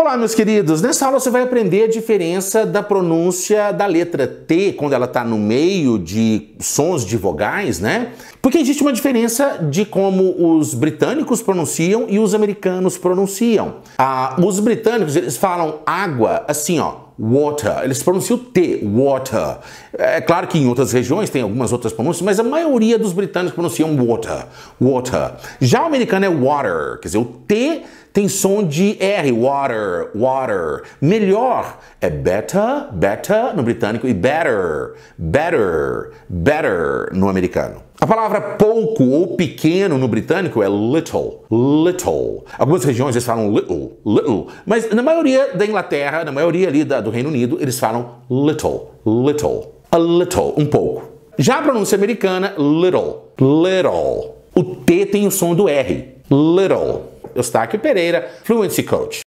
Olá, meus queridos! Nessa aula você vai aprender a diferença da pronúncia da letra T quando ela está no meio de sons de vogais, né? Porque existe uma diferença de como os britânicos pronunciam e os americanos pronunciam. Ah, os britânicos, eles falam água assim, ó, water. Eles pronunciam T, water. É claro que em outras regiões tem algumas outras pronúncias, mas a maioria dos britânicos pronunciam water, water. Já o americano é water, quer dizer, o T tem som de R, water, water. Melhor é better, better no britânico e better, better, better no americano. A palavra pouco ou pequeno no britânico é little, little. Algumas regiões eles falam little, little, mas na maioria da Inglaterra, na maioria ali da, do Reino Unido, eles falam little, little, a little, um pouco. Já a pronúncia americana, little, little. O T tem o som do R, little. Eustáquio Pereira, Fluency Coach.